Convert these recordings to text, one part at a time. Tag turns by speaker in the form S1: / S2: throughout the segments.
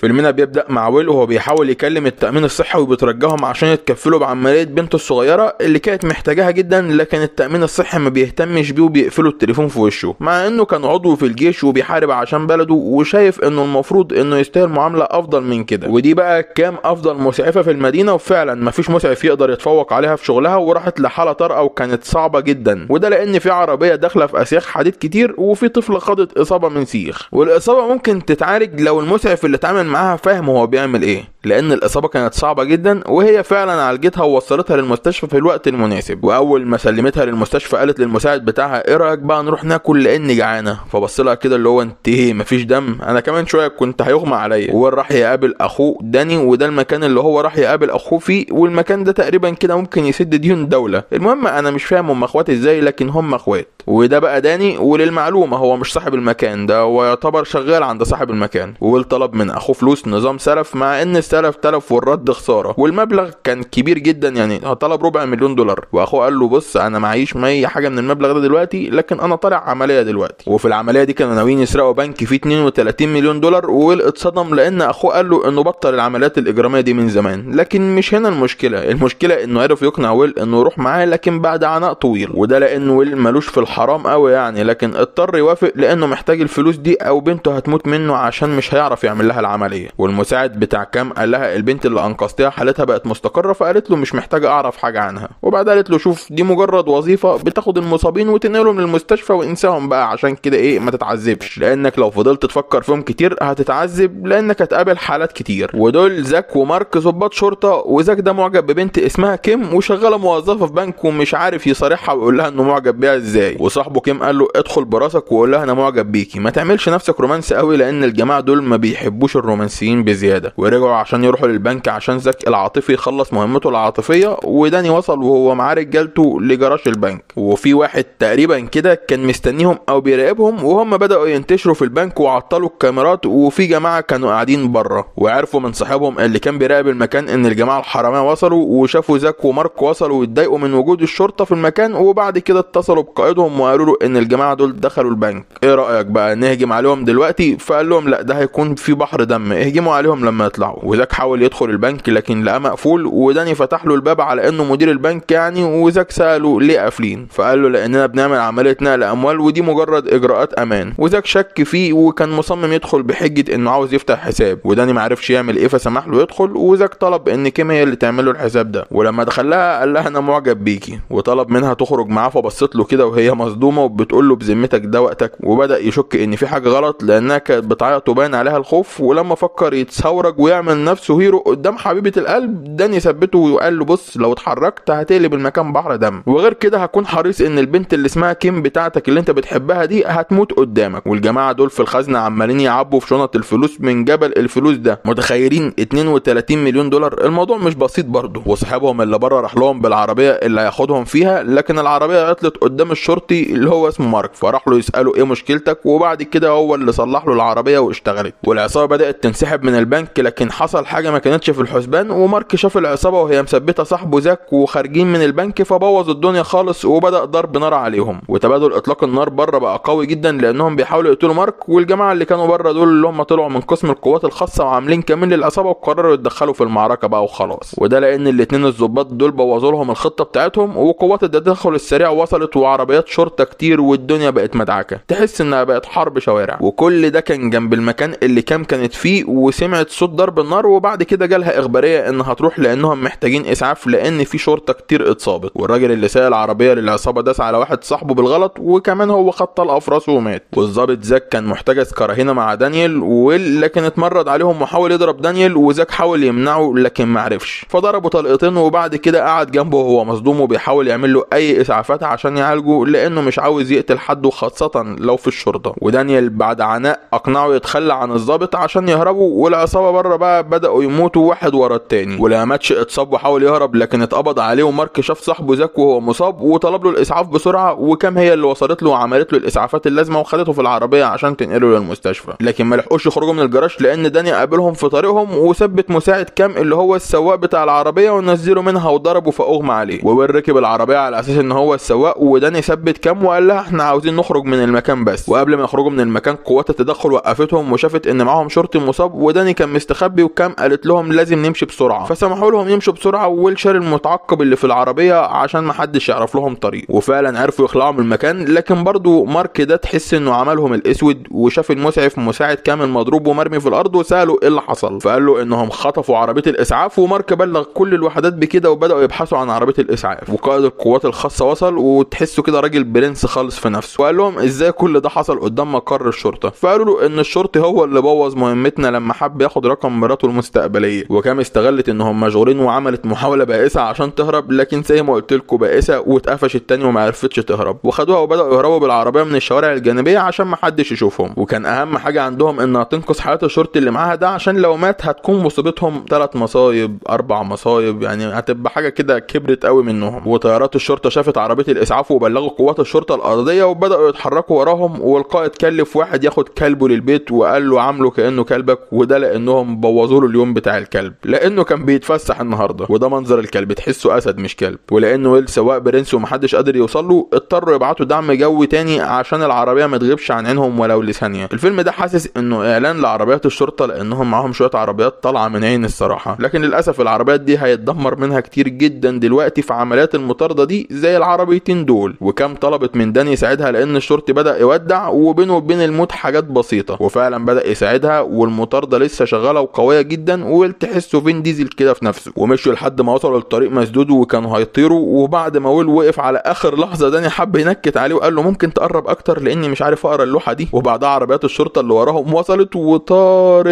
S1: فيلمنا بيبدا مع ويل وهو بيحاول يكلم التامين الصحي وبيترجاهم عشان يتكفلوا بعمليه بنته الصغيره اللي كانت محتاجاها جدا لكن التامين الصحي ما بيهتمش بيه وبيقفلوا التليفون في وشه مع انه كان عضو في الجيش وبيحارب عشان بلده وشايف انه المفروض انه يستاهل معامله افضل من كده ودي بقى كام افضل مسعفه في المدينه وفعلا مفيش مسعف يقدر يتفوق عليها في شغلها وراحت لحاله طارئه وكانت صعبه جدا وده لان في عربيه داخله في اسياخ حديد كتير وفي طفله خدت اصابه من سيخ والاصابه ممكن تتعالج لو المسعف اللي اتعامل معاها فاهم هو بيعمل ايه لأن الإصابة كانت صعبة جدا وهي فعلا عالجتها ووصلتها للمستشفى في الوقت المناسب وأول ما سلمتها للمستشفى قالت للمساعد بتاعها إيه رأيك بقى نروح ناكل لأني جعانة فبص لها كده اللي هو أنت إيه مفيش دم أنا كمان شوية كنت هيغمى عليا وراح يقابل أخوه داني وده المكان اللي هو راح يقابل أخوه فيه والمكان ده تقريبا كده ممكن يسد ديون الدوله المهم أنا مش فاهم هم إخوات إزاي لكن هم إخوات وده بقى داني وللمعلومة هو مش صاحب المكان ده ويعتبر شغال عند صاحب المكان والطلب من أخوه فلوس نظام سلف مع إن تلف تلف والرد خساره والمبلغ كان كبير جدا يعني طلب ربع مليون دولار واخوه قال له بص انا معيش اي حاجه من المبلغ ده دلوقتي لكن انا طالع عمليه دلوقتي وفي العمليه دي كانوا ناويين يسرقوا بنك فيه 32 مليون دولار وويل اتصدم لان اخوه قال له انه بطل العمليات الاجراميه دي من زمان لكن مش هنا المشكله المشكله انه عرف يقنع ويل انه يروح معاه لكن بعد عناء طويل وده لان ويل ملوش في الحرام قوي يعني لكن اضطر يوافق لانه محتاج الفلوس دي او بنته هتموت منه عشان مش هيعرف يعمل لها العمليه والمساعد بتاع كام قال لها البنت اللي انقذتها حالتها بقت مستقره فقالت له مش محتاجه اعرف حاجه عنها وبعدها قالت له شوف دي مجرد وظيفه بتاخد المصابين وتنقلهم للمستشفى وانساهم بقى عشان كده ايه ما تتعذبش لانك لو فضلت تفكر فيهم كتير هتتعذب لانك هتقابل حالات كتير ودول زاك ومارك ظباط شرطه وزاك ده معجب ببنت اسمها كيم وشغاله موظفه في بنك ومش عارف يصارحها ويقول لها انه معجب بيها ازاي وصاحبه كيم قال له ادخل براسك وقول لها انا معجب بيكي ما تعملش نفسك رومانسي قوي لان الجماعه دول ما بيحبوش الرومانسيين بزياده ورجعوا عشان يروحوا للبنك عشان زكي العاطفي يخلص مهمته العاطفيه وداني وصل وهو معاه رجالته لجراج البنك وفي واحد تقريبا كده كان مستنيهم او بيراقبهم وهم بداوا ينتشروا في البنك وعطلوا الكاميرات وفي جماعه كانوا قاعدين بره وعرفوا من صاحبهم اللي كان بيراقب المكان ان الجماعه الحراميه وصلوا وشافوا زاك ومارك وصلوا واتضايقوا من وجود الشرطه في المكان وبعد كده اتصلوا بقائدهم وقالوا له ان الجماعه دول دخلوا البنك ايه رايك بقى نهجم عليهم دلوقتي فقال لهم لا ده هيكون في بحر دم اهجموا عليهم لما يطلعوا وزاك حاول يدخل البنك لكن لقاه مقفول وداني فتح له الباب على انه مدير البنك يعني وزاك ساله ليه قافلين فقال له لاننا بنعمل عمليه نقل اموال ودي مجرد اجراءات امان وزاك شك فيه وكان مصمم يدخل بحجه انه عاوز يفتح حساب وداني معرفش يعمل ايه فسمح له يدخل وزاك طلب ان كيم هي اللي تعمل له الحساب ده ولما دخلها قال لها انا معجب بيكي وطلب منها تخرج معاه فبصت له كده وهي مصدومه وبتقول له بذمتك ده وقتك وبدا يشك ان في حاجه غلط لانها كانت بتعيط وباين عليها الخوف ولما فكر يتسورج ويعمل نفسه هيرو قدام حبيبه القلب داني ثبته وقال له بص لو اتحركت هتقلب المكان بحر دم وغير كده هكون حريص ان البنت اللي اسمها كيم بتاعتك اللي انت بتحبها دي هتموت قدامك والجماعه دول في الخزنه عمالين يعبوا في شنط الفلوس من جبل الفلوس ده متخيلين 32 مليون دولار الموضوع مش بسيط برضه وصاحبهم اللي بره راح لهم بالعربيه اللي هياخدهم فيها لكن العربيه عطلت قدام الشرطي اللي هو اسمه مارك فراح له يساله ايه مشكلتك وبعد كده هو اللي صلح له العربيه واشتغلت والعصابه بدات تنسحب من البنك لكن حصل حصل حاجه ما كانتش في الحسبان ومارك شاف العصابه وهي مثبته صاحبه زاك وخارجين من البنك فبوظ الدنيا خالص وبدا ضرب نار عليهم وتبادل اطلاق النار بره بقى قوي جدا لانهم بيحاولوا يقتلوا مارك والجماعه اللي كانوا بره دول اللي هم طلعوا من قسم القوات الخاصه وعاملين كمان للعصابه وقرروا يتدخلوا في المعركه بقى وخلاص وده لان الاثنين الظباط دول بوظوا لهم الخطه بتاعتهم وقوات التدخل السريع وصلت وعربيات شرطه كتير والدنيا بقت مدعكه تحس انها بقت حرب شوارع وكل ده كان جنب المكان اللي كام كانت فيه وسمعت صوت ضرب النار النهار وبعد كده جالها اخباريه انها هتروح لانهم محتاجين اسعاف لان في شرطه كتير اتصابت والراجل اللي سايق العربيه للعصابه داس على واحد صاحبه بالغلط وكمان هو خط طلقه ومات والظابط زاك كان محتجز كراهينه مع دانيال ولكن لكن اتمرد عليهم وحاول يضرب دانيال وزاك حاول يمنعه لكن ما عرفش فضربه طلقتين وبعد كده قعد جنبه وهو مصدوم وبيحاول يعمل له اي اسعافات عشان يعالجه لانه مش عاوز يقتل حد وخاصه لو في الشرطه ودانيال بعد عناء اقنعه يتخلى عن الظابط عشان يهربوا والعصابه بره بقى بدأوا يموتوا واحد ورا التاني ولاماتش اتصاب وحاول يهرب لكن اتقبض عليه ومارك شاف صاحبه زاك وهو مصاب وطلب له الاسعاف بسرعه وكام هي اللي وصلت له وعملت له الاسعافات اللازمه وخدته في العربيه عشان تنقله للمستشفى لكن ما لحقوش يخرجوا من الجراج لان داني قابلهم في طريقهم وثبت مساعد كام اللي هو السواق بتاع العربيه ونزله منها وضربه فاغمى عليه وويل ركب العربيه على اساس ان هو السواق وداني ثبت كام وقال لها احنا عاوزين نخرج من المكان بس وقبل ما يخرجوا من المكان قوات التدخل وقفتهم وشافت ان معاهم شرطي مصاب وداني كان مستخبي الحكام قالت لهم لازم نمشي بسرعه فسمحوا لهم يمشوا بسرعه والشر المتعقب اللي في العربيه عشان ما حدش يعرف لهم طريق وفعلا عرفوا يخلعوا من المكان لكن برضو مارك ده تحس انه عملهم الاسود وشاف المسعف مساعد كامل مضروب ومرمي في الارض وساله ايه اللي حصل فقال له انهم خطفوا عربيه الاسعاف ومارك بلغ كل الوحدات بكده وبداوا يبحثوا عن عربيه الاسعاف وقائد القوات الخاصه وصل وتحسه كده راجل برنس خالص في نفسه وقال لهم ازاي كل ده حصل قدام مقر الشرطه فقالوا له ان الشرطي هو اللي بوظ مهمتنا لما حب ياخد رقم مراته المستقبليه وكام استغلت انهم مشغولين وعملت محاوله بائسه عشان تهرب لكن زي ما قلت لكم بائسه واتقفشت تاني وما عرفتش تهرب وخدوها وبداوا يهربوا بالعربيه من الشوارع الجانبيه عشان ما حدش يشوفهم وكان اهم حاجه عندهم انها تنقذ حياه الشرطي اللي معاها ده عشان لو مات هتكون مصيبتهم ثلاث مصايب اربع مصايب يعني هتبقى حاجه كده كبرت قوي منهم وطيارات الشرطه شافت عربيه الاسعاف وبلغوا قوات الشرطه الارضيه وبداوا يتحركوا وراهم والقائد كلف واحد ياخد كلبه للبيت وقال له عامله كانه كلبك وده لانهم بوظوا طول اليوم بتاع الكلب لانه كان بيتفسح النهارده وده منظر الكلب تحسه اسد مش كلب ولانه ويل سواق برنس ومحدش قادر يوصل له اضطروا يبعتوا دعم جوي تاني عشان العربيه ما تغيبش عن عينهم ولو لثانيه الفيلم ده حاسس انه اعلان لعربيات الشرطه لانهم معاهم شويه عربيات طالعه من عين الصراحه لكن للاسف العربيات دي هيتدمر منها كتير جدا دلوقتي في عمليات المطارده دي زي العربيتين دول وكم طلبت من داني يساعدها لان الشرطي بدا يودع وبينه وبين الموت حاجات بسيطه وفعلا بدا يساعدها والمطارده لسه شغاله وقويه جدا وويل تحسه فين ديزل كده في نفسه ومشوا لحد ما وصلوا لطريق مسدود وكانوا هيطيروا وبعد ما ويل وقف على اخر لحظه داني حب ينكت عليه وقال له ممكن تقرب اكتر لاني مش عارف اقرا اللوحه دي وبعدها عربيات الشرطه اللي وراهم وصلت وطارت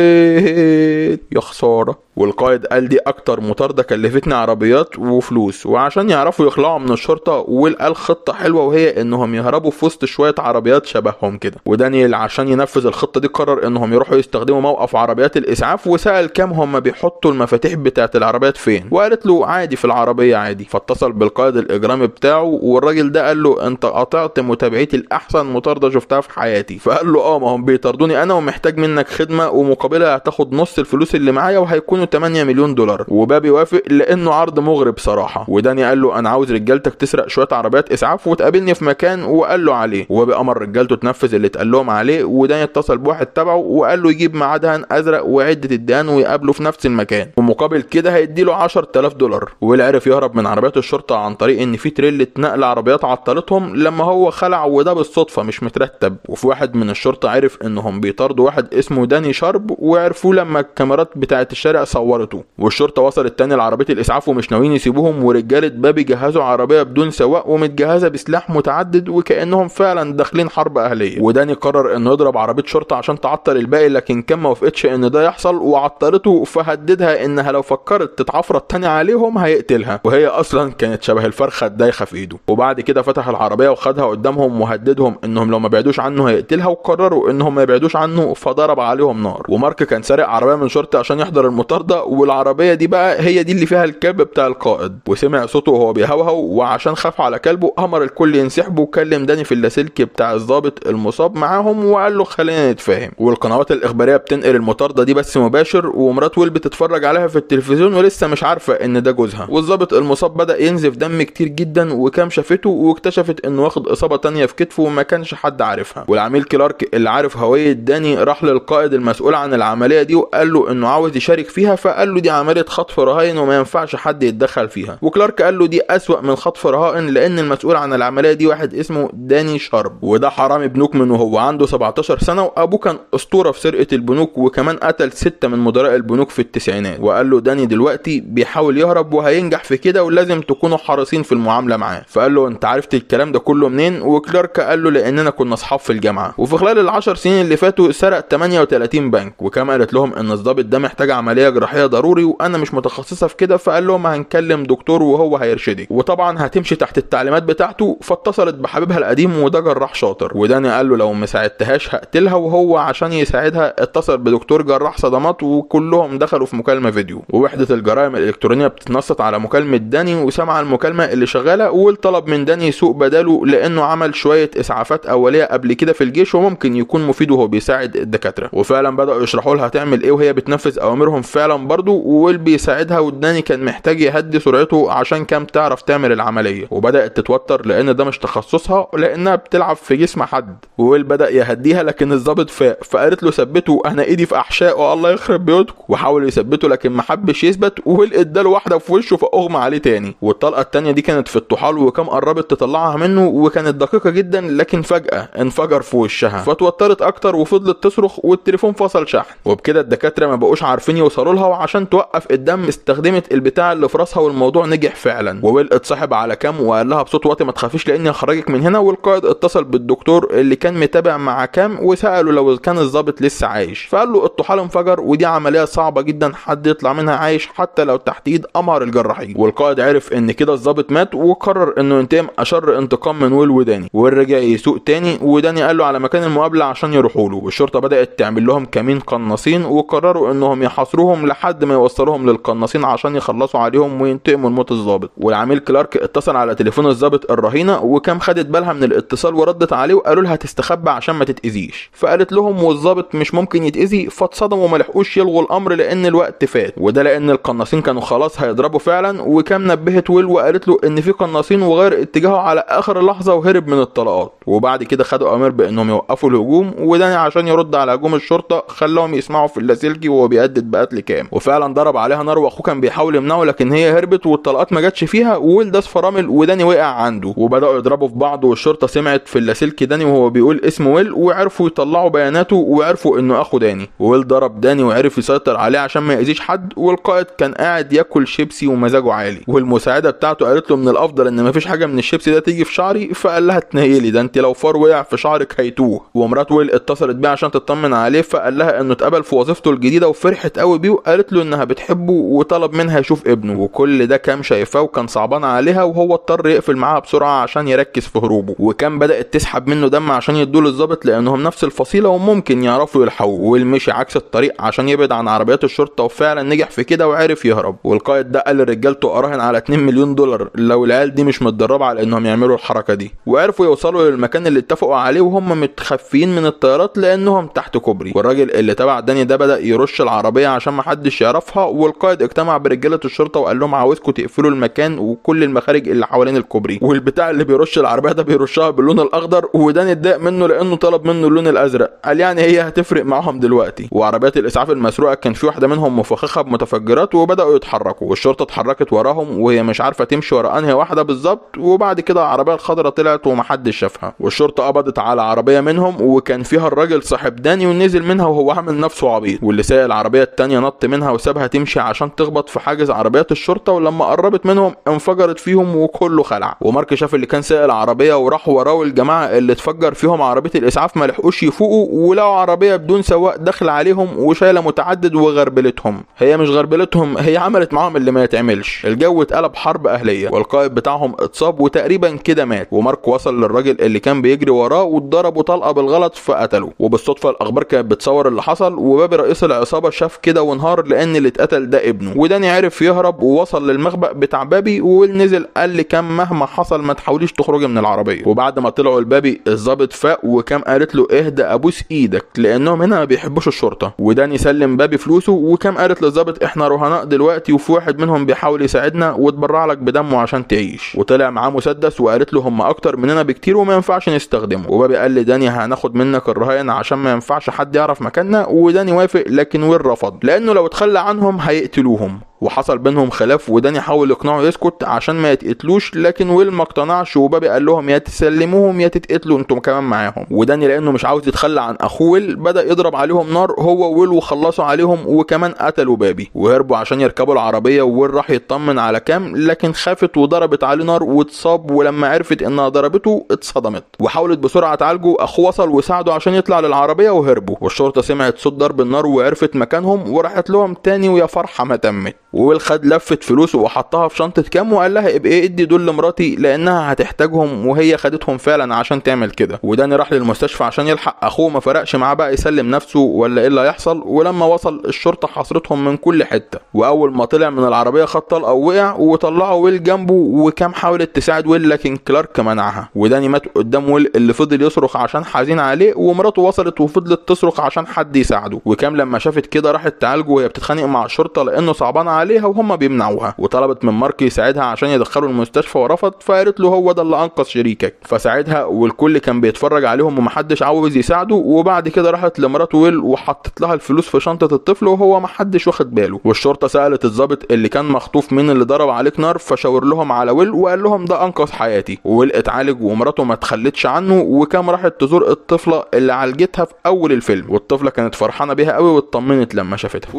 S1: يا خساره والقائد قال دي اكتر مطارده كلفتني عربيات وفلوس وعشان يعرفوا يخلعوا من الشرطه ويل قال خطه حلوه وهي انهم يهربوا في وسط شويه عربيات شبههم كده ودانيال عشان ينفذ الخطه دي قرر انهم يروحوا يستخدموا موقف عربيات الاسعاف وسال كام هم بيحطوا المفاتيح بتاعه العربيات فين وقالت له عادي في العربيه عادي فاتصل بالقائد الاجرامي بتاعه والراجل ده قال له انت قطعت متابعتي الاحسن مطارده شفتها في حياتي فقال له اه ما هم بيطاردوني انا ومحتاج منك خدمه ومقابلها هتاخد نص الفلوس اللي معايا وهيكون 8 مليون دولار وبابي وافق لانه عرض مغرب صراحه وداني قال له انا عاوز رجالتك تسرق شويه عربيات اسعاف وتقابلني في مكان وقال له عليه وبابي امر رجالته تنفذ اللي اتقال لهم عليه وداني اتصل بواحد تبعه وقال له يجيب معاه دهن ازرق وعده الدهان ويقابله في نفس المكان ومقابل كده هيدي له 10000 دولار واللي عرف يهرب من عربيات الشرطه عن طريق ان في تريله نقل عربيات عطلتهم لما هو خلع وده بالصدفه مش مترتب وفي واحد من الشرطه عرف انهم بيطاردوا واحد اسمه داني شرب وعرفوه لما الكاميرات بتاعه الشارع صورته والشرطه وصلت تاني لعربيه الاسعاف ومش ناويين يسيبوهم ورجاله بابي جهزوا عربيه بدون سواق ومتجهزه بسلاح متعدد وكانهم فعلا داخلين حرب اهليه وداني قرر انه يضرب عربيه شرطه عشان تعطل الباقي لكن كان ما وافقتش ان ده يحصل وعطلته فهددها انها لو فكرت تتعفرت تاني عليهم هيقتلها وهي اصلا كانت شبه الفرخه الدايخه في ايده وبعد كده فتح العربيه وخدها قدامهم وهددهم انهم لو ما بعدوش عنه هيقتلها وقرروا انهم ما يبعدوش عنه فضرب عليهم نار ومارك كان سارق عربيه من شرطه عشان يحضر المطار النهارده والعربيه دي بقى هي دي اللي فيها الكلب بتاع القائد وسمع صوته وهو بيهوهو وعشان خاف على كلبه امر الكل ينسحبوا وكلم داني في اللاسلكي بتاع الضابط المصاب معاهم وقال له خلينا نتفاهم والقنوات الاخباريه بتنقل المطارده دي بس مباشر ومرات ويل بتتفرج عليها في التلفزيون ولسه مش عارفه ان ده جوزها والضابط المصاب بدا ينزف دم كتير جدا وكام شافته واكتشفت انه واخد اصابه تانية في كتفه وما كانش حد عارفها والعميل كلارك اللي عارف هويه داني راح للقائد المسؤول عن العمليه دي وقال له انه عاوز يشارك فيها فيها فقال له دي عمليه خطف رهائن وما ينفعش حد يتدخل فيها وكلارك قال له دي اسوا من خطف رهائن لان المسؤول عن العمليه دي واحد اسمه داني شارب وده حرامي بنوك من وهو عنده 17 سنه وابوه كان اسطوره في سرقه البنوك وكمان قتل سته من مدراء البنوك في التسعينات وقال له داني دلوقتي بيحاول يهرب وهينجح في كده ولازم تكونوا حريصين في المعامله معاه فقال له انت عرفت الكلام ده كله منين وكلارك قال له لاننا كنا اصحاب في الجامعه وفي خلال ال10 سنين اللي فاتوا سرق 38 بنك وكمان قالت لهم ان الضابط ده محتاج عمليه جراحيه ضروري وانا مش متخصصه في كده فقال لهم هنكلم دكتور وهو هيرشدك وطبعا هتمشي تحت التعليمات بتاعته فاتصلت بحبيبها القديم وده جراح شاطر وداني قال له لو ما ساعدتهاش هقتلها وهو عشان يساعدها اتصل بدكتور جراح صدمات وكلهم دخلوا في مكالمه فيديو ووحده الجرائم الالكترونيه بتتنصت على مكالمه داني وسمع المكالمه اللي شغاله والطلب من داني يسوق بداله لانه عمل شويه اسعافات اوليه قبل كده في الجيش وممكن يكون مفيد وهو بيساعد الدكاتره وفعلا بداوا يشرحوا لها هتعمل ايه وهي بتنفذ اوامرهم فعلا فعلا برضو وويل بيساعدها وداني كان محتاج يهدي سرعته عشان كان تعرف تعمل العمليه وبدات تتوتر لان ده مش تخصصها لانها بتلعب في جسم حد وويل بدا يهديها لكن الظابط فاق فقالت له ثبته انا ايدي في احشاء الله يخرب بيوتكم وحاول يثبته لكن ما حبش يثبت وويل اداله واحده في وشه فاغمى عليه تاني والطلقه التانيه دي كانت في الطحال وكان قربت تطلعها منه وكانت دقيقه جدا لكن فجاه انفجر في وشها فتوترت اكتر وفضلت تصرخ والتليفون فصل شحن وبكده الدكاتره ما بقوش عارفين يوصلوا بطولها وعشان توقف الدم استخدمت البتاع اللي في راسها والموضوع نجح فعلا وويل اتصاحب على كام وقال لها بصوت واطي ما تخافيش لاني هخرجك من هنا والقائد اتصل بالدكتور اللي كان متابع مع كام وساله لو كان الظابط لسه عايش فقال له الطحال انفجر ودي عمليه صعبه جدا حد يطلع منها عايش حتى لو تحت ايد قمر الجراحين والقائد عرف ان كده الظابط مات وقرر انه ينتقم اشر انتقام من ويل وداني ورجع يسوق تاني وداني قال له على مكان المقابله عشان يروحوا له والشرطه بدات تعمل لهم كمين قناصين وقرروا انهم يحاصروهم لحد ما يوصلهم للقناصين عشان يخلصوا عليهم وينتقموا لموت الظابط والعميل كلارك اتصل على تليفون الظابط الرهينه وكام خدت بالها من الاتصال وردت عليه وقالوا لها تستخبى عشان ما تتاذيش فقالت لهم والظابط مش ممكن يتاذي فاتصدموا وما لحقوش يلغوا الامر لان الوقت فات وده لان القناصين كانوا خلاص هيضربوا فعلا وكام نبهت ويل وقالت له ان في قناصين وغير اتجاهه على اخر لحظه وهرب من الطلقات وبعد كده خدوا امر بانهم يوقفوا الهجوم وداني عشان يرد على هجوم الشرطه خلاهم يسمعوا في اللاسلكي وهو بيهدد بقتل كام الحكام وفعلا ضرب عليها نار واخوه كان بيحاول يمنعه لكن هي هربت والطلقات ما جاتش فيها داس فرامل وداني وقع عنده وبداوا يضربوا في بعض والشرطه سمعت في اللاسلكي داني وهو بيقول اسم ويل وعرفوا يطلعوا بياناته وعرفوا انه اخو داني ويل ضرب داني وعرف يسيطر عليه عشان ما يأذيش حد والقائد كان قاعد ياكل شيبسي ومزاجه عالي والمساعده بتاعته قالت له من الافضل ان مفيش حاجه من الشيبسي ده تيجي في شعري فقال لها اتنيلي ده انت لو فار وقع في شعرك هيتوه ومرات ويل اتصلت بيه عشان تطمن عليه فقال لها انه اتقبل في وظيفته الجديده وفرحت قوي بيه قالت له انها بتحبه وطلب منها يشوف ابنه وكل ده كان شايفاه وكان صعبان عليها وهو اضطر يقفل معاها بسرعه عشان يركز في هروبه وكان بدات تسحب منه دم عشان يدوه للظابط لانهم نفس الفصيله وممكن يعرفوا يلحقوه والمشي عكس الطريق عشان يبعد عن عربيات الشرطه وفعلا نجح في كده وعرف يهرب والقائد ده قال لرجالته اراهن على 2 مليون دولار لو العيال دي مش متدربه على انهم يعملوا الحركه دي وعرفوا يوصلوا للمكان اللي اتفقوا عليه وهم متخفيين من الطيارات لانهم تحت كوبري والراجل اللي تبع داني ده بدا يرش العربيه عشان ما محدش يعرفها والقائد اجتمع برجاله الشرطه وقال لهم عاوزكم تقفلوا المكان وكل المخارج اللي حوالين الكوبري والبتاع اللي بيرش العربيه ده بيرشها باللون الاخضر وده اتضايق منه لانه طلب منه اللون الازرق قال يعني هي هتفرق معاهم دلوقتي وعربيات الاسعاف المسروقه كان في واحده منهم مفخخه بمتفجرات وبداوا يتحركوا والشرطه اتحركت وراهم وهي مش عارفه تمشي ورا انهي واحده بالظبط وبعد كده العربيه الخضراء طلعت ومحدش شافها والشرطه قبضت على عربيه منهم وكان فيها الراجل صاحب داني ونزل منها وهو عامل نفسه عبيط واللي سايق العربيه الثانيه نط منها وسابها تمشي عشان تخبط في حاجز عربيات الشرطه ولما قربت منهم انفجرت فيهم وكله خلع ومارك شاف اللي كان سايق العربيه وراح وراه الجماعه اللي اتفجر فيهم عربيه الاسعاف ما لحقوش يفوقوا ولقوا عربيه بدون سواق داخل عليهم وشايله متعدد وغربلتهم هي مش غربلتهم هي عملت معاهم اللي ما يتعملش الجو اتقلب حرب اهليه والقائد بتاعهم اتصاب وتقريبا كده مات ومارك وصل للراجل اللي كان بيجري وراه واتضربوا طلقه بالغلط فقتله وبالصدفه الاخبار كانت بتصور اللي حصل وبابي رئيس العصابه شاف كده وانهار انهار لان اللي اتقتل ده ابنه وداني عرف يهرب ووصل للمخبأ بتاع بابي ونزل قال لي كان مهما حصل ما تحاوليش تخرجي من العربيه وبعد ما طلعوا لبابي الظابط فاق وكام قالت له اهدى ابوس ايدك لانهم هنا ما بيحبوش الشرطه وداني سلم بابي فلوسه وكام قالت للظابط احنا رهناء دلوقتي وفي واحد منهم بيحاول يساعدنا وتبرع لك بدمه عشان تعيش وطلع معاه مسدس وقالت له هم اكتر مننا بكتير وما ينفعش نستخدمه وبابي قال لداني هناخد منك الرهائن عشان ما ينفعش حد يعرف مكاننا وداني وافق لكن ويل رفض لانه لو تخلى عنهم هيقتلوهم وحصل بينهم خلاف وداني حاول يقنعه يسكت عشان ما يتقتلوش لكن ويل ما اقتنعش وبابي قال لهم يا تسلموهم يا تتقتلوا انتم كمان معاهم وداني لانه مش عاوز يتخلى عن اخوه ويل بدا يضرب عليهم نار هو ويل وخلصوا عليهم وكمان قتلوا بابي وهربوا عشان يركبوا العربيه وويل راح يطمن على كام لكن خافت وضربت عليه نار واتصاب ولما عرفت انها ضربته اتصدمت وحاولت بسرعه تعالجه اخوه وصل وساعده عشان يطلع للعربيه وهربوا والشرطه سمعت صوت ضرب النار وعرفت مكانهم وراحت لهم تاني ويا فرحه ما تمت وويل خد لفة فلوسه وحطها في شنطة كام وقال لها ابقي ادي دول لمراتي لأنها هتحتاجهم وهي خدتهم فعلا عشان تعمل كده وداني راح للمستشفى عشان يلحق أخوه ما فرقش معاه بقى يسلم نفسه ولا إيه اللي هيحصل ولما وصل الشرطة حاصرتهم من كل حتة وأول ما طلع من العربية خد طلقة ووقع وطلعوا ويل جنبه وكام حاولت تساعد ويل لكن كلارك منعها وداني مات قدام ويل اللي فضل يصرخ عشان حزين عليه ومراته وصلت وفضلت تصرخ عشان حد يساعده وكام لما شافت كده راحت تعالجه وهي بتتخانق مع الشرطة لأنه صعبان عليها وهم بيمنعوها وطلبت من مارك يساعدها عشان يدخله المستشفى ورفض فقالت له هو ده اللي انقذ شريكك فساعدها والكل كان بيتفرج عليهم ومحدش عاوز يساعده وبعد كده راحت لمرات ويل وحطت لها الفلوس في شنطه الطفل وهو محدش واخد باله والشرطه سالت الضابط اللي كان مخطوف مين اللي ضرب عليك نار فشاور لهم على ويل وقال لهم ده انقذ حياتي ويل اتعالج ومراته ما تخلتش عنه وكام راحت تزور الطفله اللي عالجتها في اول الفيلم والطفله كانت فرحانه بيها قوي واطمنت لما شافتها